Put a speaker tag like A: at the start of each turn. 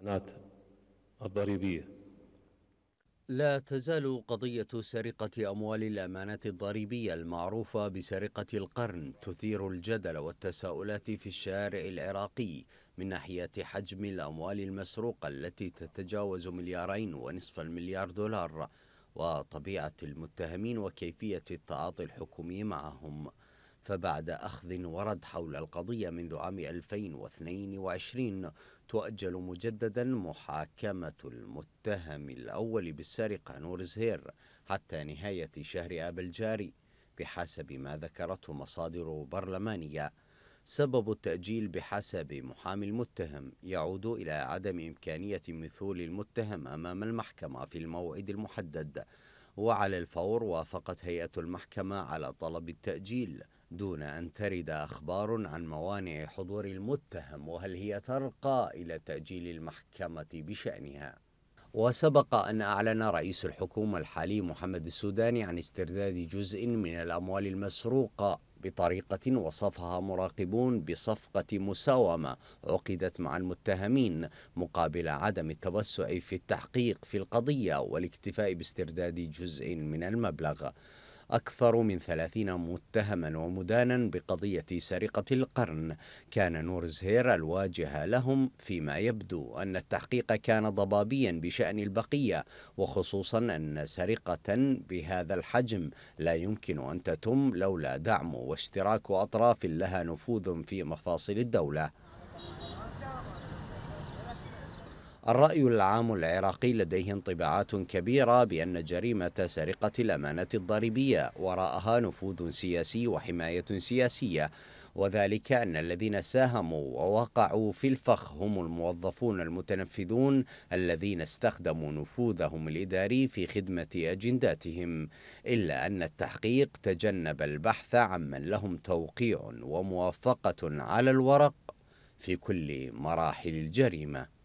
A: القنوات الضريبية لا تزال قضية سرقة أموال الأمانة الضريبية المعروفة بسرقة القرن تثير الجدل والتساؤلات في الشارع العراقي من ناحية حجم الأموال المسروقة التي تتجاوز مليارين ونصف المليار دولار وطبيعة المتهمين وكيفية التعاطي الحكومي معهم فبعد أخذ ورد حول القضية منذ عام 2022 تؤجل مجددا محاكمة المتهم الأول بالسرقة نور زهير حتى نهاية شهر آب الجاري بحسب ما ذكرته مصادر برلمانية سبب التأجيل بحسب محامي المتهم يعود إلى عدم إمكانية مثول المتهم أمام المحكمة في الموعد المحدد وعلى الفور وافقت هيئة المحكمة على طلب التأجيل دون أن ترد أخبار عن موانع حضور المتهم وهل هي ترقى إلى تأجيل المحكمة بشأنها وسبق أن أعلن رئيس الحكومة الحالي محمد السوداني عن استرداد جزء من الأموال المسروقة بطريقة وصفها مراقبون بصفقة مساومة عقدت مع المتهمين مقابل عدم التوسع في التحقيق في القضية والاكتفاء باسترداد جزء من المبلغ أكثر من ثلاثين متهما ومدانا بقضية سرقة القرن كان نور زهير الواجهة لهم فيما يبدو أن التحقيق كان ضبابيا بشأن البقية وخصوصا أن سرقة بهذا الحجم لا يمكن أن تتم لولا دعم واشتراك أطراف لها نفوذ في مفاصل الدولة الرأي العام العراقي لديه انطباعات كبيرة بأن جريمة سرقة الأمانة الضريبية وراءها نفوذ سياسي وحماية سياسية وذلك أن الذين ساهموا ووقعوا في الفخ هم الموظفون المتنفذون الذين استخدموا نفوذهم الإداري في خدمة أجنداتهم إلا أن التحقيق تجنب البحث عمن لهم توقيع وموافقة على الورق في كل مراحل الجريمه